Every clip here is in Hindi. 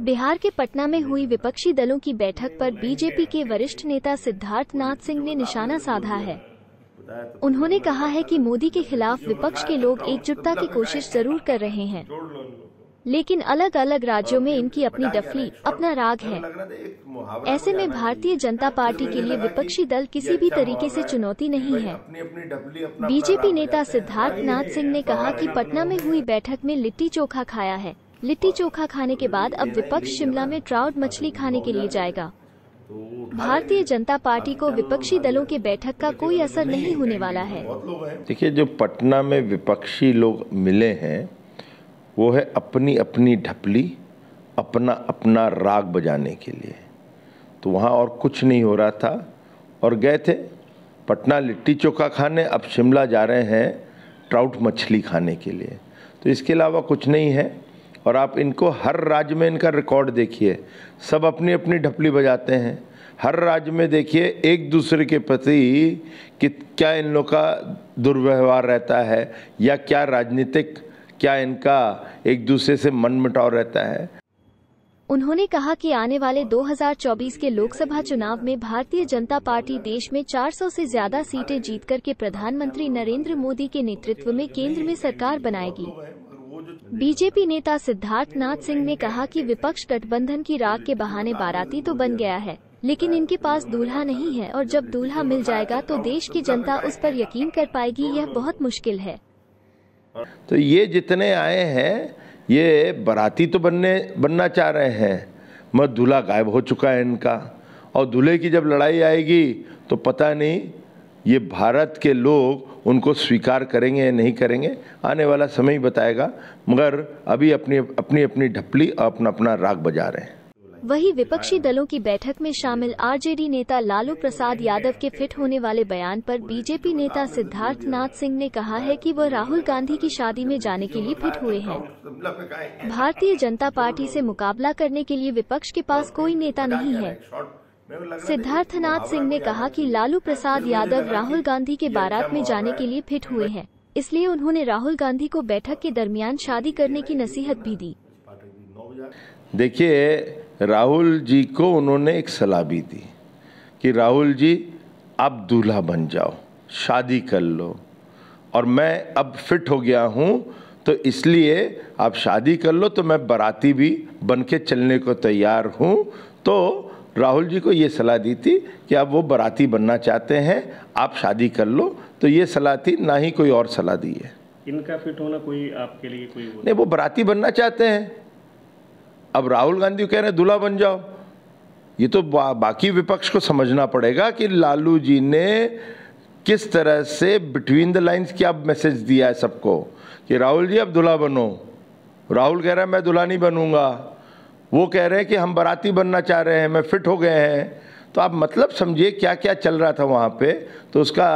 बिहार के पटना में हुई विपक्षी दलों की बैठक पर बीजेपी के वरिष्ठ नेता सिद्धार्थ नाथ सिंह ने निशाना साधा है उन्होंने कहा है कि मोदी के खिलाफ विपक्ष के लोग एकजुटता की कोशिश जरूर कर रहे हैं लेकिन अलग अलग राज्यों में इनकी अपनी डफली अपना राग है ऐसे में भारतीय जनता पार्टी के लिए विपक्षी दल किसी भी तरीके से चुनौती नहीं है बीजेपी नेता सिद्धार्थ नाथ सिंह ने कहा कि पटना में हुई बैठक में लिट्टी चोखा खाया है लिट्टी चोखा खाने के बाद अब विपक्ष शिमला में ट्राउट मछली खाने के लिए जाएगा भारतीय जनता पार्टी को विपक्षी दलों के बैठक का कोई असर नहीं होने वाला है देखिए जो पटना में विपक्षी लोग मिले हैं वो है अपनी अपनी ढपली अपना अपना राग बजाने के लिए तो वहाँ और कुछ नहीं हो रहा था और गए थे पटना लिट्टी चोखा खाने अब शिमला जा रहे हैं ट्राउट मछली खाने के लिए तो इसके अलावा कुछ नहीं है और आप इनको हर राज्य में इनका रिकॉर्ड देखिए सब अपनी अपनी ढपली बजाते हैं हर राज्य में देखिए एक दूसरे के प्रति कि क्या इन लोग का दुर्व्यवहार रहता है या क्या राजनीतिक क्या इनका एक दूसरे से मन मिटाव रहता है उन्होंने कहा कि आने वाले 2024 के लोकसभा चुनाव में भारतीय जनता पार्टी देश में 400 से ज्यादा सीटें जीतकर के प्रधानमंत्री नरेंद्र मोदी के नेतृत्व में केंद्र में सरकार बनाएगी बीजेपी नेता सिद्धार्थनाथ सिंह ने कहा कि विपक्ष गठबंधन की राग के बहाने बाराती तो बन गया है लेकिन इनके पास दूल्हा नहीं है और जब दूल्हा मिल जाएगा तो देश की जनता उस पर यकीन कर पाएगी यह बहुत मुश्किल है तो ये जितने आए हैं ये बाराती तो बनने बनना चाह रहे हैं मत दूल्हा गायब हो चुका है इनका और दूल्हे की जब लड़ाई आएगी तो पता नहीं ये भारत के लोग उनको स्वीकार करेंगे या नहीं करेंगे आने वाला समय ही बताएगा मगर अभी अपनी अपनी अपनी ढपली अपना अपना राग बजा रहे हैं वही विपक्षी दलों की बैठक में शामिल आरजेडी नेता लालू प्रसाद यादव के फिट होने वाले बयान पर बीजेपी नेता सिद्धार्थ नाथ सिंह ने कहा है कि वह राहुल गांधी की शादी में जाने के लिए फिट हुए हैं भारतीय जनता पार्टी से मुकाबला करने के लिए विपक्ष के पास कोई नेता नहीं है सिद्धार्थनाथ सिंह ने कहा कि लालू प्रसाद यादव राहुल गांधी के बारात में जाने के लिए फिट हुए हैं इसलिए उन्होंने राहुल गांधी को बैठक के दरमियान शादी करने की नसीहत भी दी देखिए राहुल जी को उन्होंने एक सलाह भी दी कि राहुल जी आप दूल्हा बन जाओ शादी कर लो और मैं अब फिट हो गया हूँ तो इसलिए आप शादी कर लो तो मैं बराती भी बन के चलने को तैयार हूँ तो राहुल जी को ये सलाह दी थी कि आप वो बराती बनना चाहते हैं आप शादी कर लो तो ये सलाह थी ना ही कोई और सलाह दी है इनका फिट होना तो कोई आपके लिए कोई नहीं वो बराती बनना चाहते हैं अब राहुल गांधी कह रहे हैं दूल्हा बन जाओ ये तो बा, बाकी विपक्ष को समझना पड़ेगा कि लालू जी ने किस तरह से बिटवीन द लाइन्स क्या मैसेज दिया है सबको कि राहुल जी अब दूल्हा बनो राहुल कह रहा है मैं दूल्हा नहीं बनूंगा वो कह रहे हैं कि हम बाराती बनना चाह रहे हैं मैं फिट हो गए हैं तो आप मतलब समझिए क्या क्या चल रहा था वहाँ पे तो उसका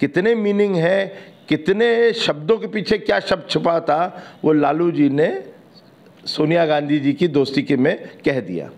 कितने मीनिंग है कितने शब्दों के पीछे क्या शब्द छुपा था वो लालू जी ने सोनिया गांधी जी की दोस्ती के में कह दिया